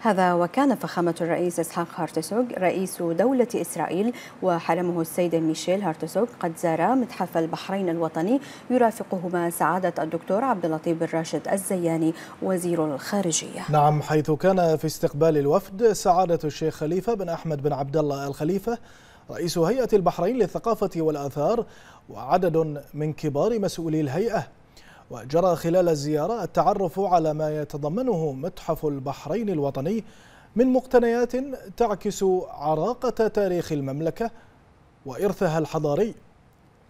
هذا وكان فخامة الرئيس إسحاق هارتسوغ رئيس دولة إسرائيل وحرمه السيد ميشيل هارتسوغ قد زارا متحف البحرين الوطني يرافقهما سعادة الدكتور عبد اللطيف بن راشد الزياني وزير الخارجية نعم حيث كان في استقبال الوفد سعادة الشيخ خليفة بن أحمد بن عبد الله الخليفة رئيس هيئة البحرين للثقافة والآثار وعدد من كبار مسؤولي الهيئة وجرى خلال الزيارة التعرف على ما يتضمنه متحف البحرين الوطني من مقتنيات تعكس عراقة تاريخ المملكة وإرثها الحضاري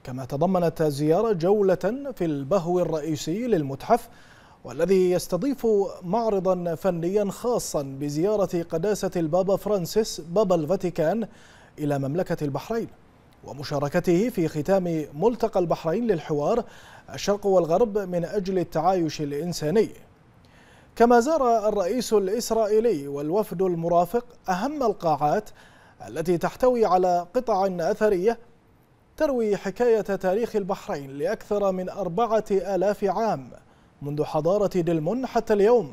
كما تضمنت الزيارة جولة في البهو الرئيسي للمتحف والذي يستضيف معرضا فنيا خاصا بزيارة قداسة البابا فرانسيس بابا الفاتيكان إلى مملكة البحرين ومشاركته في ختام ملتقى البحرين للحوار الشرق والغرب من أجل التعايش الإنساني كما زار الرئيس الإسرائيلي والوفد المرافق أهم القاعات التي تحتوي على قطع أثرية تروي حكاية تاريخ البحرين لأكثر من أربعة آلاف عام منذ حضارة دلمون حتى اليوم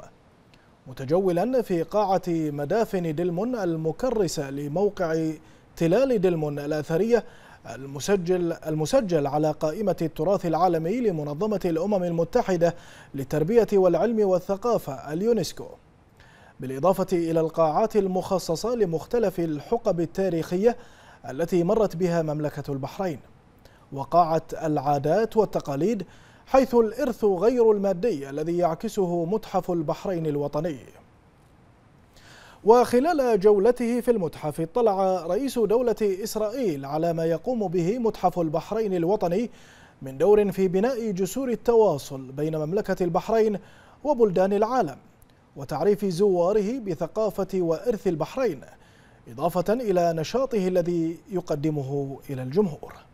متجولا في قاعة مدافن دلمون المكرسة لموقع تلال دلمون الأثرية المسجل المسجل على قائمة التراث العالمي لمنظمة الأمم المتحدة للتربية والعلم والثقافة اليونسكو بالإضافة إلى القاعات المخصصة لمختلف الحقب التاريخية التي مرت بها مملكة البحرين وقاعة العادات والتقاليد حيث الإرث غير المادي الذي يعكسه متحف البحرين الوطني وخلال جولته في المتحف اطلع رئيس دولة إسرائيل على ما يقوم به متحف البحرين الوطني من دور في بناء جسور التواصل بين مملكة البحرين وبلدان العالم وتعريف زواره بثقافة وإرث البحرين إضافة إلى نشاطه الذي يقدمه إلى الجمهور